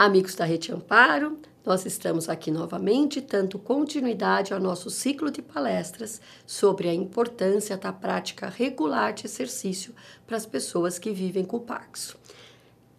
Amigos da Rede Amparo, nós estamos aqui novamente, dando continuidade ao nosso ciclo de palestras sobre a importância da prática regular de exercício para as pessoas que vivem com o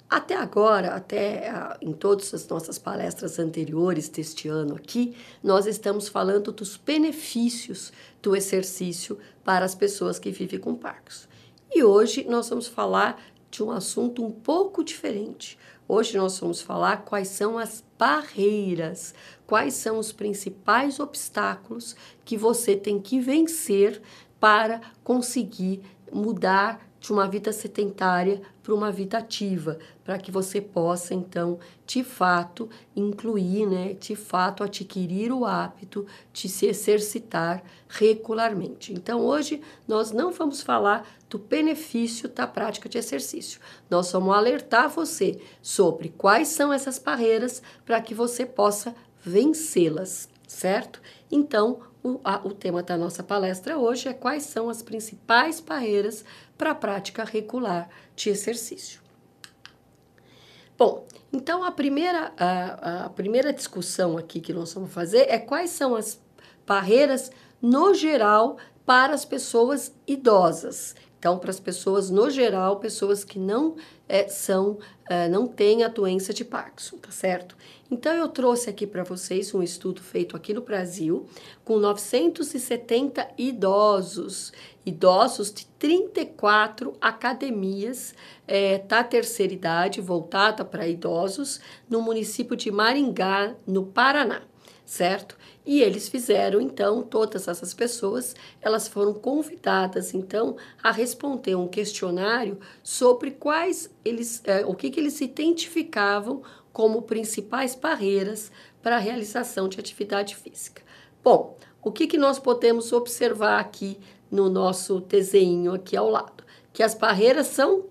Até agora, até ah, em todas as nossas palestras anteriores deste ano aqui, nós estamos falando dos benefícios do exercício para as pessoas que vivem com Parkinson. E hoje nós vamos falar de um assunto um pouco diferente, Hoje nós vamos falar quais são as barreiras, quais são os principais obstáculos que você tem que vencer para conseguir mudar de uma vida sedentária para uma vida ativa, para que você possa então, de fato, incluir, né, de fato adquirir o hábito de se exercitar regularmente. Então, hoje nós não vamos falar do benefício da prática de exercício. Nós vamos alertar você sobre quais são essas barreiras para que você possa vencê-las, certo? Então, o, a, o tema da nossa palestra hoje é quais são as principais barreiras para a prática regular de exercício. Bom, então a primeira, a, a primeira discussão aqui que nós vamos fazer é quais são as barreiras no geral para as pessoas idosas então, para as pessoas, no geral, pessoas que não é, são, é, não têm a doença de Parkinson, tá certo? Então, eu trouxe aqui para vocês um estudo feito aqui no Brasil com 970 idosos, idosos de 34 academias é, da terceira idade voltada para idosos no município de Maringá, no Paraná certo? E eles fizeram então, todas essas pessoas, elas foram convidadas então a responder um questionário sobre quais eles, é, o que, que eles identificavam como principais barreiras para a realização de atividade física. Bom, o que, que nós podemos observar aqui no nosso desenho aqui ao lado? Que as barreiras são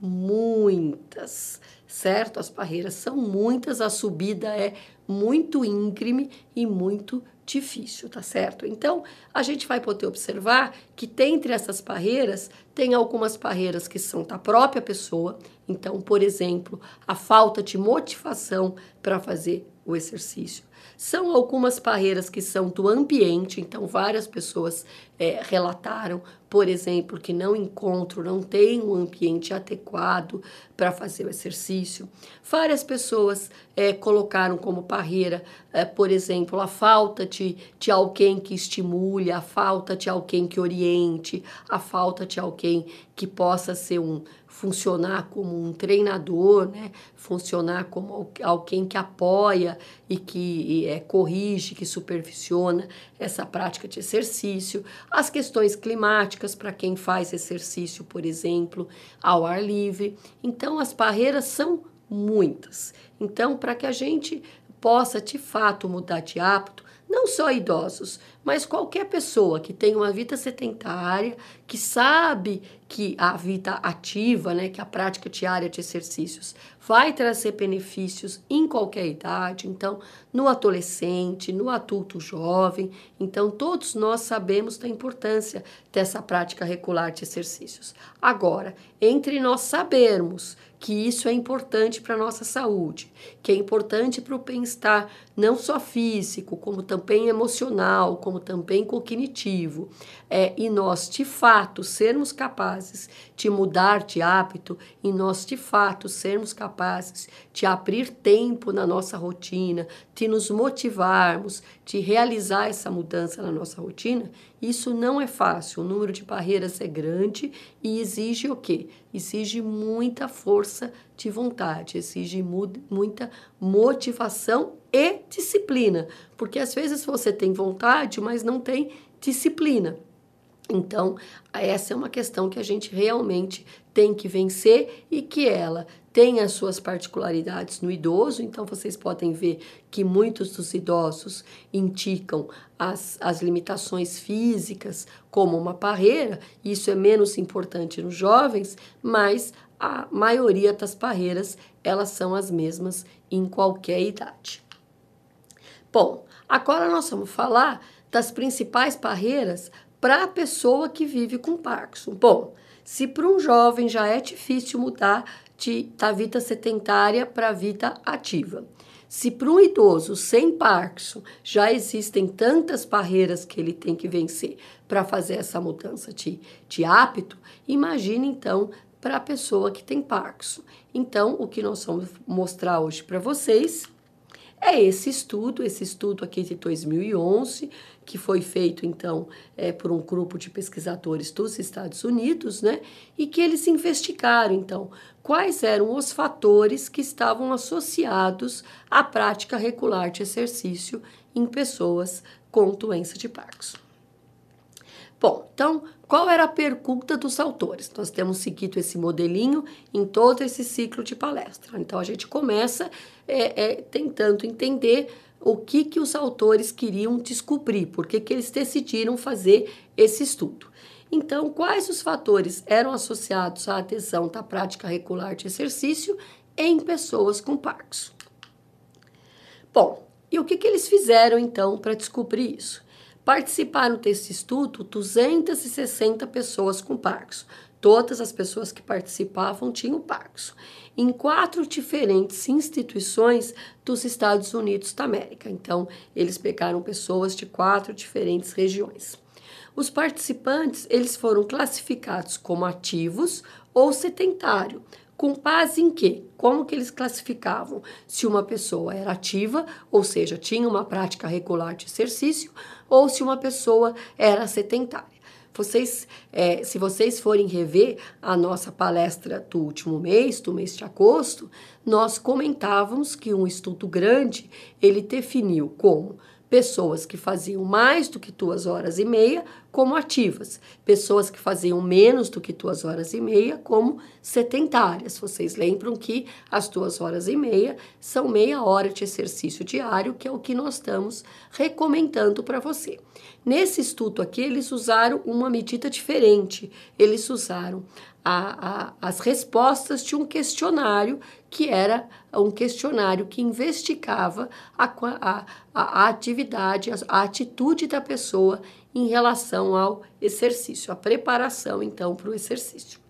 muitas certo? As barreiras são muitas, a subida é muito íngreme e muito difícil, tá certo? Então, a gente vai poder observar que dentre essas barreiras, tem algumas barreiras que são da própria pessoa. Então, por exemplo, a falta de motivação para fazer o exercício são algumas barreiras que são do ambiente, então várias pessoas é, relataram, por exemplo, que não encontro não tem um ambiente adequado para fazer o exercício. Várias pessoas é, colocaram como barreira, é, por exemplo, a falta de, de alguém que estimule, a falta de alguém que oriente, a falta de alguém que possa ser um funcionar como um treinador, né? funcionar como alguém que apoia e que é, corrige, que supervisiona essa prática de exercício, as questões climáticas para quem faz exercício, por exemplo, ao ar livre. Então, as barreiras são muitas. Então, para que a gente possa de fato mudar de hábito, não só idosos, mas qualquer pessoa que tem uma vida sedentária, que sabe que a vida ativa, né, que a prática diária de exercícios vai trazer benefícios em qualquer idade, então no adolescente, no adulto jovem, então todos nós sabemos da importância dessa prática regular de exercícios. Agora, entre nós sabermos que isso é importante para a nossa saúde, que é importante para o bem-estar não só físico, como também emocional, como como também cognitivo. É, e nós, de fato, sermos capazes de mudar de hábito, e nós, de fato, sermos capazes de abrir tempo na nossa rotina, de nos motivarmos, de realizar essa mudança na nossa rotina, isso não é fácil, o número de barreiras é grande e exige o quê? Exige muita força de vontade, exige mu muita motivação e disciplina, porque às vezes você tem vontade, mas não tem disciplina. Então, essa é uma questão que a gente realmente tem que vencer e que ela tem as suas particularidades no idoso, então vocês podem ver que muitos dos idosos indicam as, as limitações físicas como uma barreira, isso é menos importante nos jovens, mas a maioria das barreiras elas são as mesmas em qualquer idade. Bom, agora nós vamos falar das principais barreiras para a pessoa que vive com Parkinson. Bom, se para um jovem já é difícil mudar de, da vida sedentária para a vida ativa. Se para um idoso sem Parkinson já existem tantas barreiras que ele tem que vencer para fazer essa mudança de, de hábito, imagine então para a pessoa que tem Parkinson. Então, o que nós vamos mostrar hoje para vocês é esse estudo, esse estudo aqui de 2011, que foi feito então é, por um grupo de pesquisadores dos Estados Unidos, né? E que eles investigaram então quais eram os fatores que estavam associados à prática regular de exercício em pessoas com doença de Parkinson. Bom, então qual era a pergunta dos autores? Nós temos seguido esse modelinho em todo esse ciclo de palestra. Então, a gente começa é, é, tentando entender o que, que os autores queriam descobrir, por que eles decidiram fazer esse estudo. Então, quais os fatores eram associados à adesão da prática regular de exercício em pessoas com Parkinson? Bom, e o que, que eles fizeram então para descobrir isso? Participaram desse estudo 260 pessoas com Parkinson. Todas as pessoas que participavam tinham Parkinson, em quatro diferentes instituições dos Estados Unidos da América. Então, eles pegaram pessoas de quatro diferentes regiões. Os participantes, eles foram classificados como ativos ou sedentário. Com base em quê? Como que eles classificavam se uma pessoa era ativa, ou seja, tinha uma prática regular de exercício, ou se uma pessoa era sedentária. Vocês, é, se vocês forem rever a nossa palestra do último mês, do mês de agosto, nós comentávamos que um estudo grande ele definiu como pessoas que faziam mais do que duas horas e meia como ativas, pessoas que faziam menos do que duas horas e meia como sedentárias. Vocês lembram que as duas horas e meia são meia hora de exercício diário, que é o que nós estamos recomendando para você. Nesse estudo aqui, eles usaram uma medida diferente. Eles usaram a, a, as respostas de um questionário que era um questionário que investigava a, a atividade, a atitude da pessoa em relação ao exercício, a preparação então para o exercício.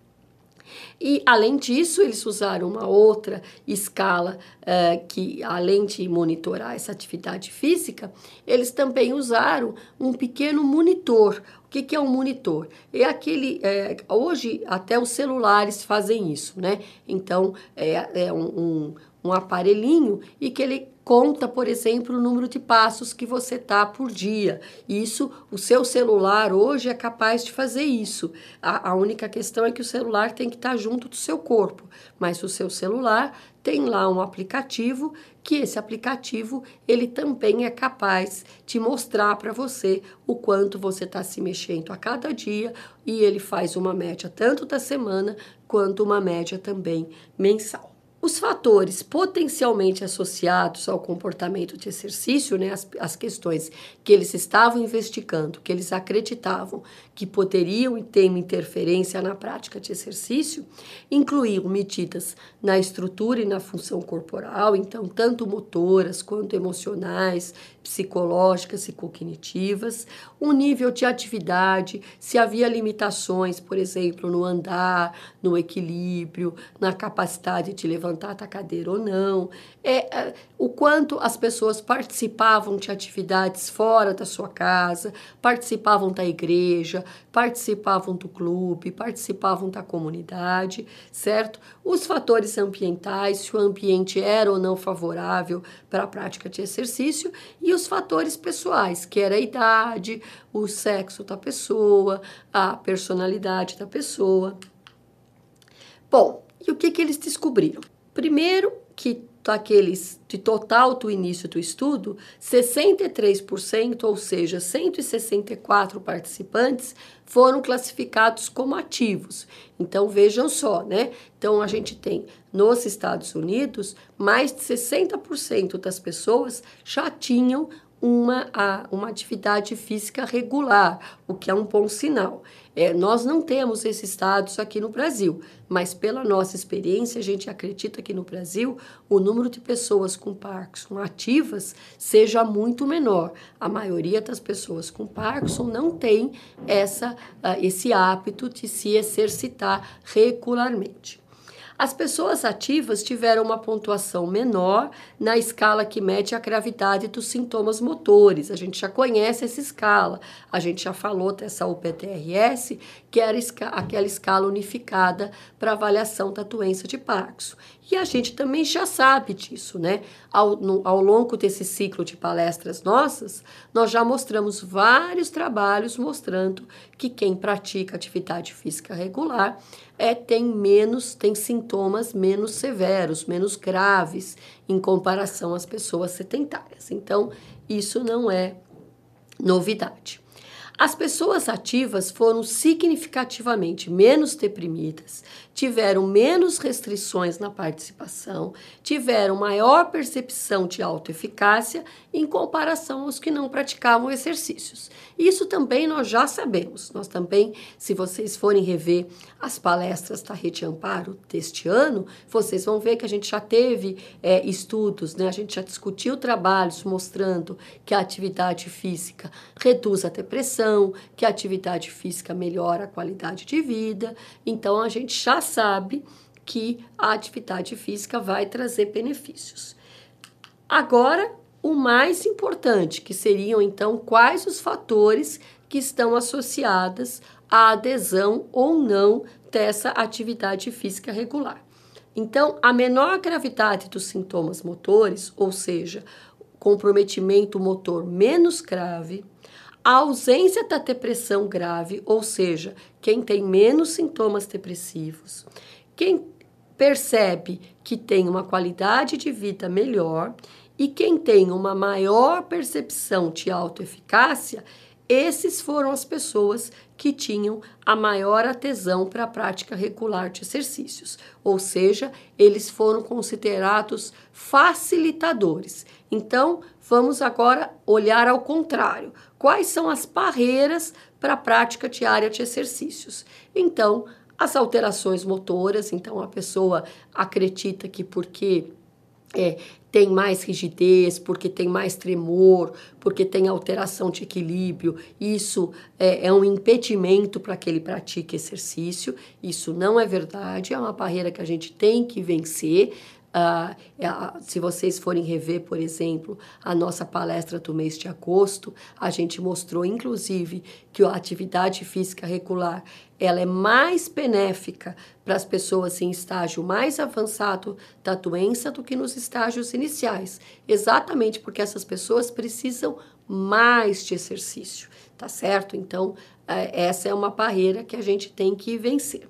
E, além disso, eles usaram uma outra escala uh, que, além de monitorar essa atividade física, eles também usaram um pequeno monitor. O que, que é um monitor? É aquele. É, hoje, até os celulares fazem isso, né? Então, é, é um, um, um aparelhinho e que ele conta, por exemplo, o número de passos que você tá por dia. Isso, o seu celular hoje é capaz de fazer isso. A, a única questão é que o celular tem que estar tá junto do seu corpo, mas o seu celular tem lá um aplicativo que esse aplicativo ele também é capaz de mostrar para você o quanto você está se mexendo a cada dia e ele faz uma média tanto da semana quanto uma média também mensal. Os fatores potencialmente associados ao comportamento de exercício, né, as, as questões que eles estavam investigando, que eles acreditavam que poderiam e têm interferência na prática de exercício, incluíam medidas na estrutura e na função corporal, então, tanto motoras quanto emocionais, psicológicas e cognitivas, um nível de atividade, se havia limitações, por exemplo, no andar, no equilíbrio, na capacidade de levantar levantar da cadeira ou não, é, é, o quanto as pessoas participavam de atividades fora da sua casa, participavam da igreja, participavam do clube, participavam da comunidade, certo? Os fatores ambientais, se o ambiente era ou não favorável para a prática de exercício, e os fatores pessoais, que era a idade, o sexo da pessoa, a personalidade da pessoa. Bom, e o que, que eles descobriram? Primeiro, que daqueles tá de total do início do estudo, 63%, ou seja, 164 participantes, foram classificados como ativos. Então vejam só, né? Então a gente tem nos Estados Unidos mais de 60% das pessoas já tinham uma, a, uma atividade física regular, o que é um bom sinal. É, nós não temos esse status aqui no Brasil, mas pela nossa experiência, a gente acredita que no Brasil o número de pessoas com Parkinson ativas seja muito menor. A maioria das pessoas com Parkinson não tem essa, ah, esse hábito de se exercitar regularmente. As pessoas ativas tiveram uma pontuação menor na escala que mede a gravidade dos sintomas motores. A gente já conhece essa escala. A gente já falou dessa UPTRS, que era aquela escala unificada para avaliação da doença de Parkinson. E a gente também já sabe disso, né? Ao, no, ao longo desse ciclo de palestras nossas, nós já mostramos vários trabalhos mostrando que quem pratica atividade física regular é, tem menos, tem sintomas menos severos, menos graves em comparação às pessoas sedentárias. Então, isso não é novidade. As pessoas ativas foram significativamente menos deprimidas, tiveram menos restrições na participação, tiveram maior percepção de autoeficácia em comparação aos que não praticavam exercícios. Isso também nós já sabemos. Nós também, se vocês forem rever as palestras da Rede Amparo deste ano, vocês vão ver que a gente já teve é, estudos, né? a gente já discutiu trabalhos mostrando que a atividade física reduz a depressão alimentação, que a atividade física melhora a qualidade de vida. Então a gente já sabe que a atividade física vai trazer benefícios. Agora, o mais importante, que seriam então quais os fatores que estão associados à adesão ou não dessa atividade física regular. Então, a menor gravidade dos sintomas motores, ou seja, comprometimento motor menos grave, a ausência da depressão grave, ou seja, quem tem menos sintomas depressivos, quem percebe que tem uma qualidade de vida melhor e quem tem uma maior percepção de autoeficácia, esses foram as pessoas que tinham a maior adesão para a prática regular de exercícios, ou seja, eles foram considerados facilitadores. Então, vamos agora olhar ao contrário quais são as barreiras para a prática diária de exercícios. Então, as alterações motoras, então a pessoa acredita que porque é, tem mais rigidez, porque tem mais tremor, porque tem alteração de equilíbrio. Isso é, é um impedimento para que ele pratique exercício. Isso não é verdade, é uma barreira que a gente tem que vencer. Ah, é, ah, se vocês forem rever, por exemplo, a nossa palestra do mês de agosto, a gente mostrou, inclusive, que a atividade física regular ela é mais benéfica para as pessoas em estágio mais avançado da doença do que nos estágios iniciais, exatamente porque essas pessoas precisam mais de exercício, tá certo? Então, é, essa é uma barreira que a gente tem que vencer.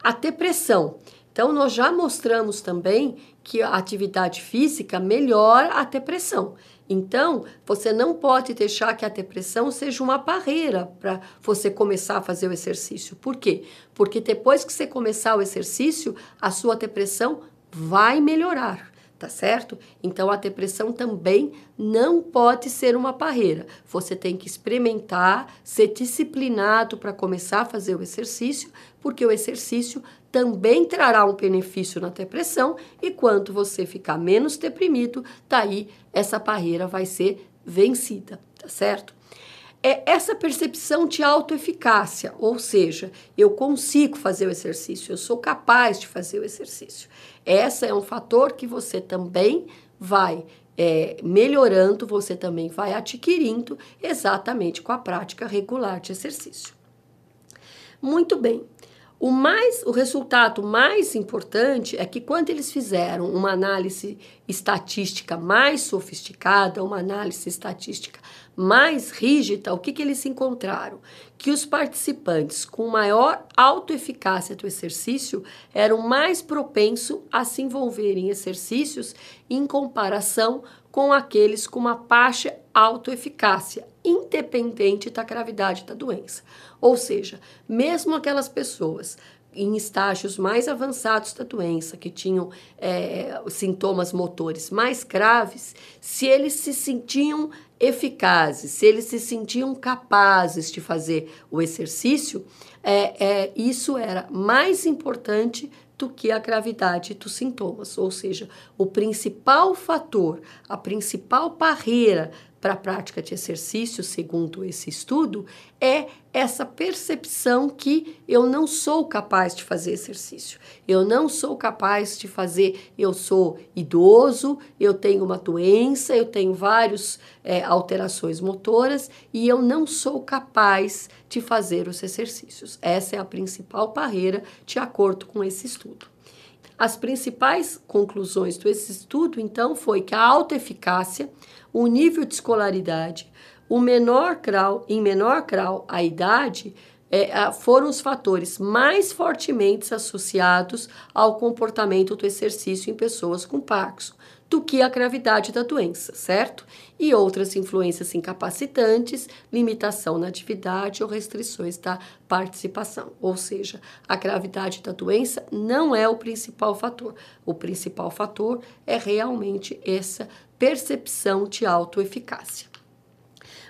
A depressão. Então, nós já mostramos também que a atividade física melhora a depressão. Então, você não pode deixar que a depressão seja uma barreira para você começar a fazer o exercício. Por quê? Porque depois que você começar o exercício, a sua depressão vai melhorar, tá certo? Então, a depressão também não pode ser uma barreira. Você tem que experimentar, ser disciplinado para começar a fazer o exercício, porque o exercício também trará um benefício na depressão e quanto você ficar menos deprimido, daí tá essa barreira vai ser vencida, tá certo? É essa percepção de autoeficácia, ou seja, eu consigo fazer o exercício, eu sou capaz de fazer o exercício. Essa é um fator que você também vai é, melhorando, você também vai adquirindo exatamente com a prática regular de exercício. Muito bem. O mais, o resultado mais importante é que quando eles fizeram uma análise estatística mais sofisticada, uma análise estatística mais rígida, o que, que eles encontraram? Que os participantes com maior autoeficácia do exercício eram mais propensos a se envolver em exercícios em comparação com aqueles com uma baixa autoeficácia, independente da gravidade da doença. Ou seja, mesmo aquelas pessoas em estágios mais avançados da doença, que tinham é, sintomas motores mais graves, se eles se sentiam eficazes, se eles se sentiam capazes de fazer o exercício, é, é, isso era mais importante do que a gravidade dos sintomas. Ou seja, o principal fator, a principal barreira para a prática de exercício, segundo esse estudo, é essa percepção que eu não sou capaz de fazer exercício, eu não sou capaz de fazer, eu sou idoso, eu tenho uma doença, eu tenho várias é, alterações motoras e eu não sou capaz de fazer os exercícios. Essa é a principal barreira, de acordo com esse estudo. As principais conclusões desse estudo, então, foi que a alta eficácia, o nível de escolaridade, o menor grau, em menor grau, a idade, é, foram os fatores mais fortemente associados ao comportamento do exercício em pessoas com Parkinson do que a gravidade da doença, certo? E outras influências incapacitantes, limitação na atividade ou restrições da participação. Ou seja, a gravidade da doença não é o principal fator. O principal fator é realmente essa percepção de autoeficácia.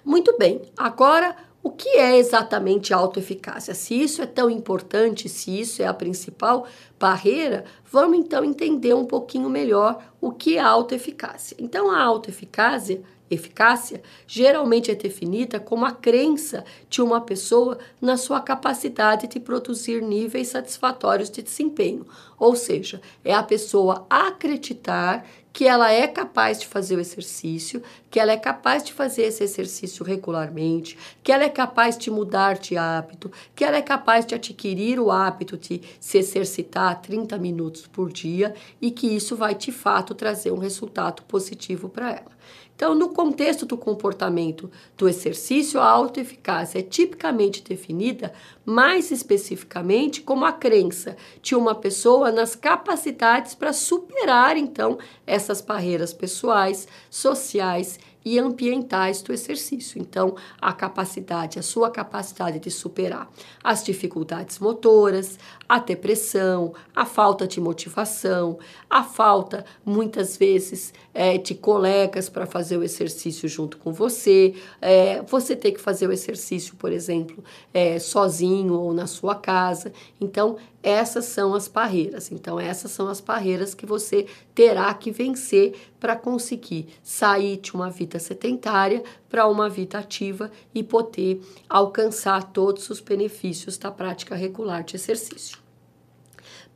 Muito bem, agora o que é exatamente autoeficácia? Se isso é tão importante, se isso é a principal barreira, vamos então entender um pouquinho melhor o que é autoeficácia. Então, a autoeficácia eficácia geralmente é definida como a crença de uma pessoa na sua capacidade de produzir níveis satisfatórios de desempenho, ou seja, é a pessoa acreditar que ela é capaz de fazer o exercício, que ela é capaz de fazer esse exercício regularmente, que ela é capaz de mudar de hábito, que ela é capaz de adquirir o hábito de se exercitar 30 minutos por dia e que isso vai de fato trazer um resultado positivo para ela. Então, no contexto do comportamento do exercício, a autoeficácia é tipicamente definida, mais especificamente, como a crença de uma pessoa nas capacidades para superar, então, essas barreiras pessoais, sociais e ambientais do exercício. Então, a capacidade, a sua capacidade de superar as dificuldades motoras, a depressão, a falta de motivação, a falta, muitas vezes, é, de colegas para fazer o exercício junto com você, é, você ter que fazer o exercício, por exemplo, é, sozinho ou na sua casa. Então, essas são as barreiras. Então, essas são as barreiras que você terá que vencer para conseguir sair de uma vida sedentária para uma vida ativa e poder alcançar todos os benefícios da prática regular de exercício.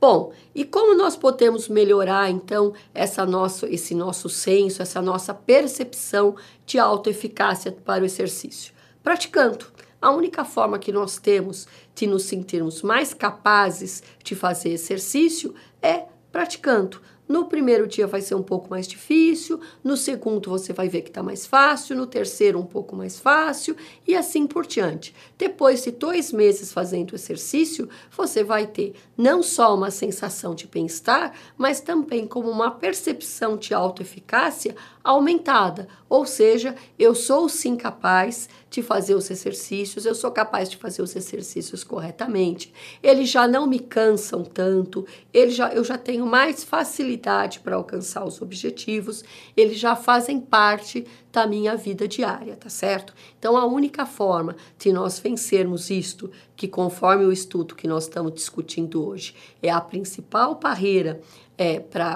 Bom, e como nós podemos melhorar então essa nosso, esse nosso senso, essa nossa percepção de autoeficácia para o exercício? Praticando. A única forma que nós temos de nos sentirmos mais capazes de fazer exercício é praticando. No primeiro dia vai ser um pouco mais difícil, no segundo você vai ver que está mais fácil, no terceiro um pouco mais fácil e assim por diante. Depois de dois meses fazendo o exercício, você vai ter não só uma sensação de bem-estar, mas também como uma percepção de autoeficácia aumentada, ou seja, eu sou sim capaz, de fazer os exercícios, eu sou capaz de fazer os exercícios corretamente. Eles já não me cansam tanto, Eles já, eu já tenho mais facilidade para alcançar os objetivos, eles já fazem parte da minha vida diária, tá certo? Então a única forma de nós vencermos isto, que conforme o estudo que nós estamos discutindo hoje, é a principal barreira é, para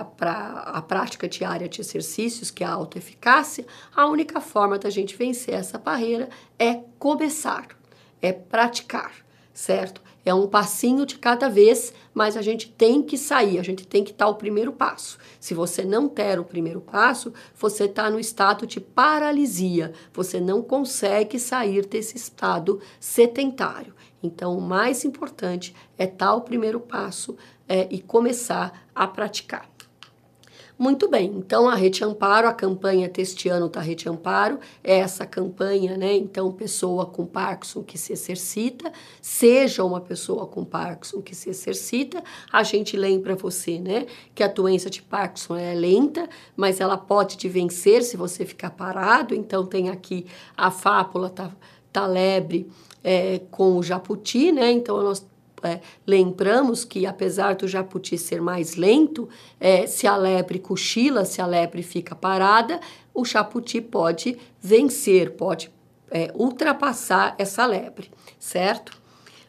a prática diária de exercícios, que é a autoeficácia, a única forma da gente vencer essa barreira é começar, é praticar, certo? É um passinho de cada vez, mas a gente tem que sair, a gente tem que dar o primeiro passo. Se você não der o primeiro passo, você está no estado de paralisia, você não consegue sair desse estado sedentário. Então, o mais importante é dar o primeiro passo é, e começar a praticar. Muito bem, então a Rede Amparo, a campanha deste ano da Rede Amparo, é essa campanha, né? Então, pessoa com Parkinson que se exercita, seja uma pessoa com Parkinson que se exercita. A gente lembra você, né, que a doença de Parkinson é lenta, mas ela pode te vencer se você ficar parado. Então, tem aqui a fápula, tá? Talebre, tá é, com o jabuti, né? Então nós é, lembramos que apesar do jabuti ser mais lento, é, se a lepre cochila, se a lepre fica parada, o jabuti pode vencer, pode é, ultrapassar essa lebre, certo?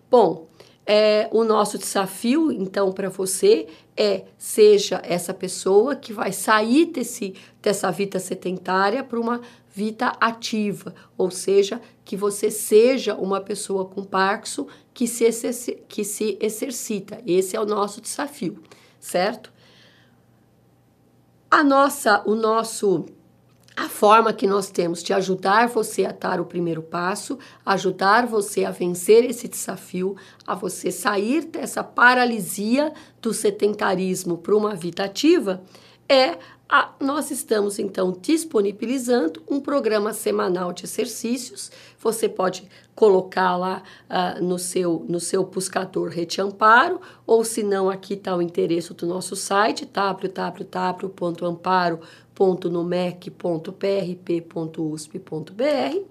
Bom, é, o nosso desafio, então, para você é seja essa pessoa que vai sair desse, dessa vida sedentária para uma vida ativa, ou seja, que você seja uma pessoa com Parkinson que se, que se exercita. Esse é o nosso desafio, certo? A nossa, o nosso a forma que nós temos de ajudar você a dar o primeiro passo, ajudar você a vencer esse desafio, a você sair dessa paralisia do sedentarismo para uma vida ativa, é ah, nós estamos então disponibilizando um programa semanal de exercícios. Você pode colocar lá ah, no, seu, no seu buscador Rede Amparo, ou se não, aqui está o endereço do nosso site, www.amparo.numec.prp.usp.br.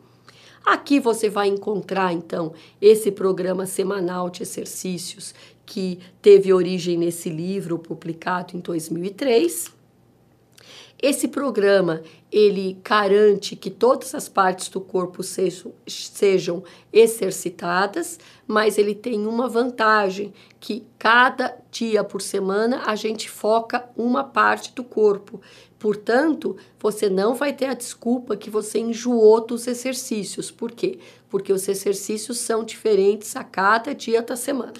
Aqui você vai encontrar então esse programa semanal de exercícios que teve origem nesse livro publicado em 2003 esse programa, ele garante que todas as partes do corpo sejam, sejam exercitadas, mas ele tem uma vantagem, que cada dia por semana a gente foca uma parte do corpo. Portanto, você não vai ter a desculpa que você enjoou dos exercícios. Por quê? Porque os exercícios são diferentes a cada dia da semana.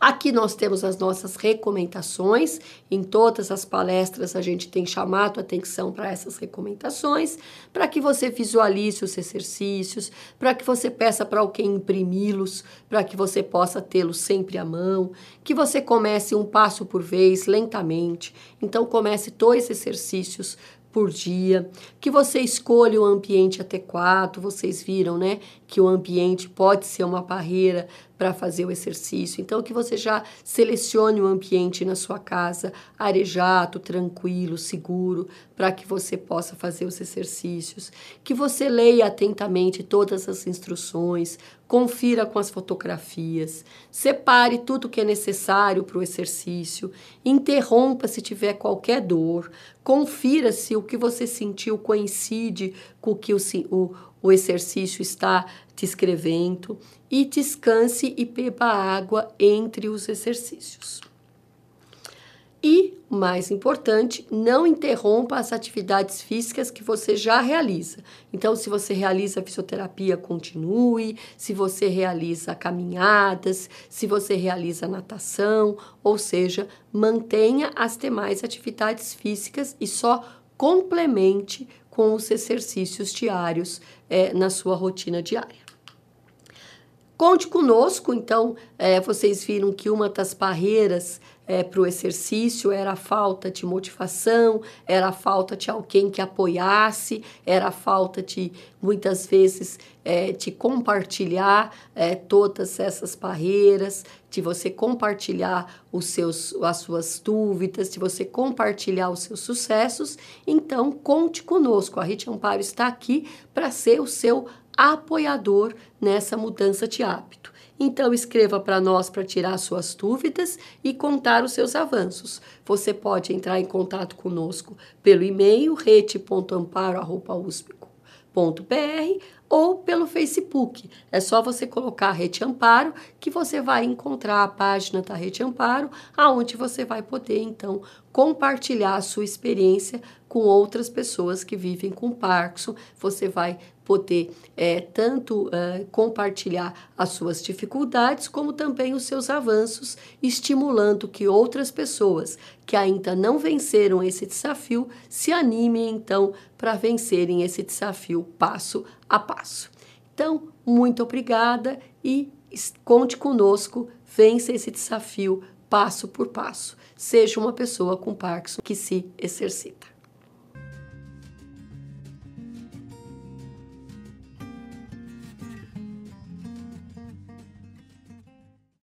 Aqui nós temos as nossas recomendações, em todas as palestras a gente tem chamado atenção para essas recomendações, para que você visualize os exercícios, para que você peça para alguém imprimi-los, para que você possa tê-los sempre à mão, que você comece um passo por vez, lentamente. Então comece dois exercícios por dia, que você escolha o um ambiente adequado, vocês viram, né? que o ambiente pode ser uma barreira para fazer o exercício. Então, que você já selecione o ambiente na sua casa arejado, tranquilo, seguro, para que você possa fazer os exercícios. Que você leia atentamente todas as instruções, confira com as fotografias, separe tudo que é necessário para o exercício, interrompa se tiver qualquer dor, confira se o que você sentiu coincide com o que o, o, o exercício está te escrevendo, e descanse e beba água entre os exercícios. E, mais importante, não interrompa as atividades físicas que você já realiza. Então, se você realiza fisioterapia, continue. Se você realiza caminhadas, se você realiza natação, ou seja, mantenha as demais atividades físicas e só complemente com os exercícios diários é, na sua rotina diária. Conte conosco, então, é, vocês viram que uma das barreiras é, para o exercício era a falta de motivação, era a falta de alguém que apoiasse, era a falta de, muitas vezes, é, de compartilhar é, todas essas barreiras, de você compartilhar os seus, as suas dúvidas, de você compartilhar os seus sucessos. Então, conte conosco. A Rita Amparo está aqui para ser o seu apoiador nessa mudança de hábito. Então, escreva para nós para tirar suas dúvidas e contar os seus avanços. Você pode entrar em contato conosco pelo e-mail rede.amparo.usp.br ou pelo Facebook. É só você colocar a Rede Amparo que você vai encontrar a página da Rede Amparo, aonde você vai poder então compartilhar a sua experiência com outras pessoas que vivem com Parkinson. Você vai poder é, tanto é, compartilhar as suas dificuldades como também os seus avanços, estimulando que outras pessoas que ainda não venceram esse desafio se animem então para vencerem esse desafio passo a passo. Então, muito obrigada e conte conosco, vença esse desafio passo por passo. Seja uma pessoa com Parkinson que se exercita.